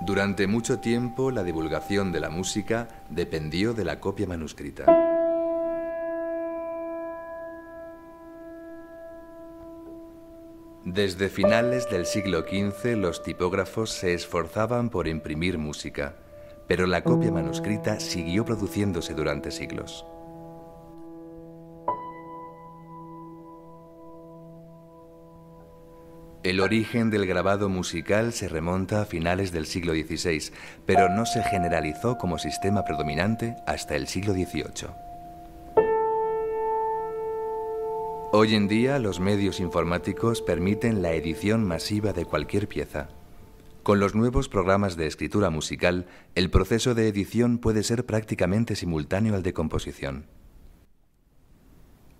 Durante mucho tiempo la divulgación de la música dependió de la copia manuscrita. Desde finales del siglo XV los tipógrafos se esforzaban por imprimir música, pero la copia manuscrita siguió produciéndose durante siglos. El origen del grabado musical se remonta a finales del siglo XVI, pero no se generalizó como sistema predominante hasta el siglo XVIII. Hoy en día los medios informáticos permiten la edición masiva de cualquier pieza. Con los nuevos programas de escritura musical, el proceso de edición puede ser prácticamente simultáneo al de composición.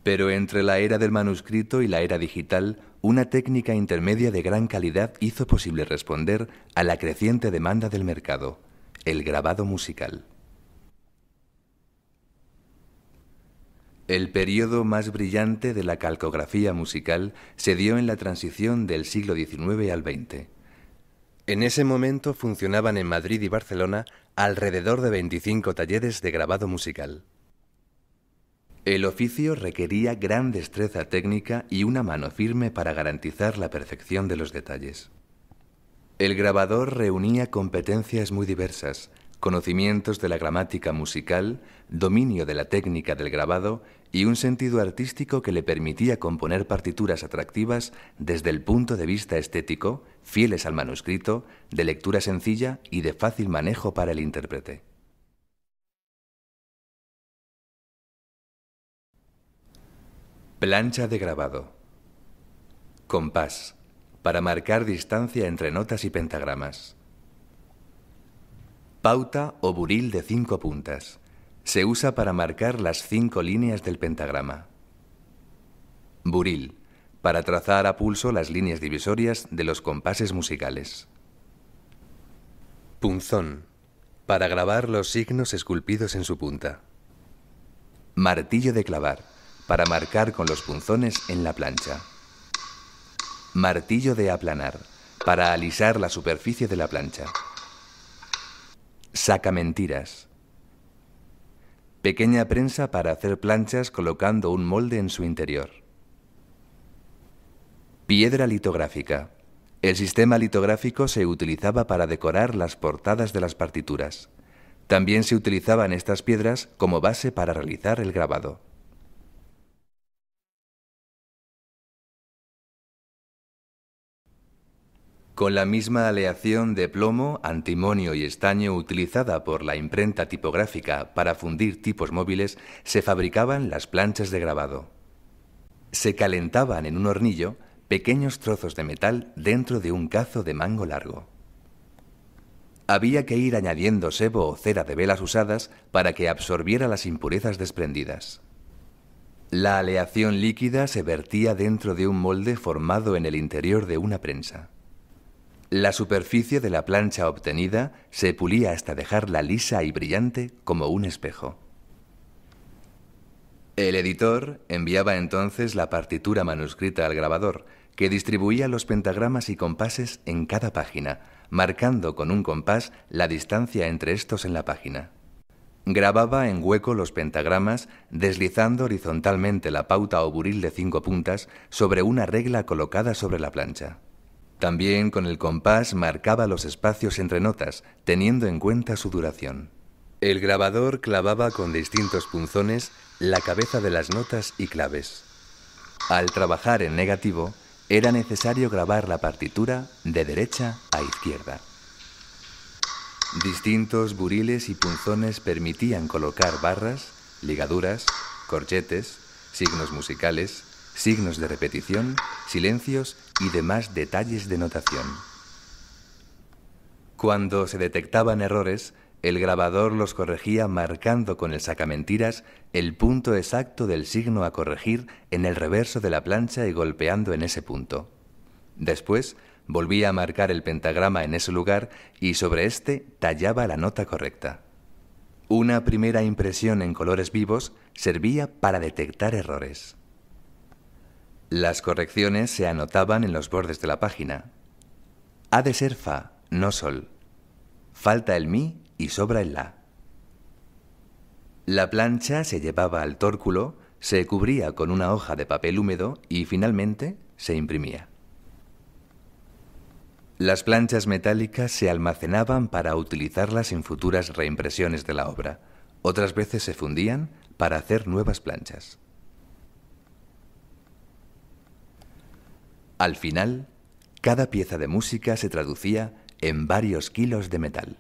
Pero entre la era del manuscrito y la era digital, una técnica intermedia de gran calidad hizo posible responder a la creciente demanda del mercado, el grabado musical. El periodo más brillante de la calcografía musical se dio en la transición del siglo XIX al XX. En ese momento funcionaban en Madrid y Barcelona alrededor de 25 talleres de grabado musical. El oficio requería gran destreza técnica y una mano firme para garantizar la perfección de los detalles. El grabador reunía competencias muy diversas, conocimientos de la gramática musical, dominio de la técnica del grabado y un sentido artístico que le permitía componer partituras atractivas desde el punto de vista estético, fieles al manuscrito, de lectura sencilla y de fácil manejo para el intérprete. Plancha de grabado. Compás, para marcar distancia entre notas y pentagramas. Pauta o buril de cinco puntas. Se usa para marcar las cinco líneas del pentagrama. Buril, para trazar a pulso las líneas divisorias de los compases musicales. Punzón, para grabar los signos esculpidos en su punta. Martillo de clavar para marcar con los punzones en la plancha. Martillo de aplanar, para alisar la superficie de la plancha. Saca mentiras. Pequeña prensa para hacer planchas colocando un molde en su interior. Piedra litográfica. El sistema litográfico se utilizaba para decorar las portadas de las partituras. También se utilizaban estas piedras como base para realizar el grabado. con la misma aleación de plomo, antimonio y estaño utilizada por la imprenta tipográfica para fundir tipos móviles, se fabricaban las planchas de grabado. Se calentaban en un hornillo pequeños trozos de metal dentro de un cazo de mango largo. Había que ir añadiendo sebo o cera de velas usadas para que absorbiera las impurezas desprendidas. La aleación líquida se vertía dentro de un molde formado en el interior de una prensa. La superficie de la plancha obtenida se pulía hasta dejarla lisa y brillante como un espejo. El editor enviaba entonces la partitura manuscrita al grabador, que distribuía los pentagramas y compases en cada página, marcando con un compás la distancia entre estos en la página. Grababa en hueco los pentagramas, deslizando horizontalmente la pauta o buril de cinco puntas sobre una regla colocada sobre la plancha. También con el compás marcaba los espacios entre notas, teniendo en cuenta su duración. El grabador clavaba con distintos punzones la cabeza de las notas y claves. Al trabajar en negativo, era necesario grabar la partitura de derecha a izquierda. Distintos buriles y punzones permitían colocar barras, ligaduras, corchetes, signos musicales, signos de repetición, silencios y demás detalles de notación. Cuando se detectaban errores, el grabador los corregía marcando con el sacamentiras el punto exacto del signo a corregir en el reverso de la plancha y golpeando en ese punto. Después, volvía a marcar el pentagrama en ese lugar y sobre este tallaba la nota correcta. Una primera impresión en colores vivos servía para detectar errores. Las correcciones se anotaban en los bordes de la página. Ha de ser fa, no sol. Falta el mi y sobra el la. La plancha se llevaba al tórculo, se cubría con una hoja de papel húmedo y finalmente se imprimía. Las planchas metálicas se almacenaban para utilizarlas en futuras reimpresiones de la obra. Otras veces se fundían para hacer nuevas planchas. Al final, cada pieza de música se traducía en varios kilos de metal.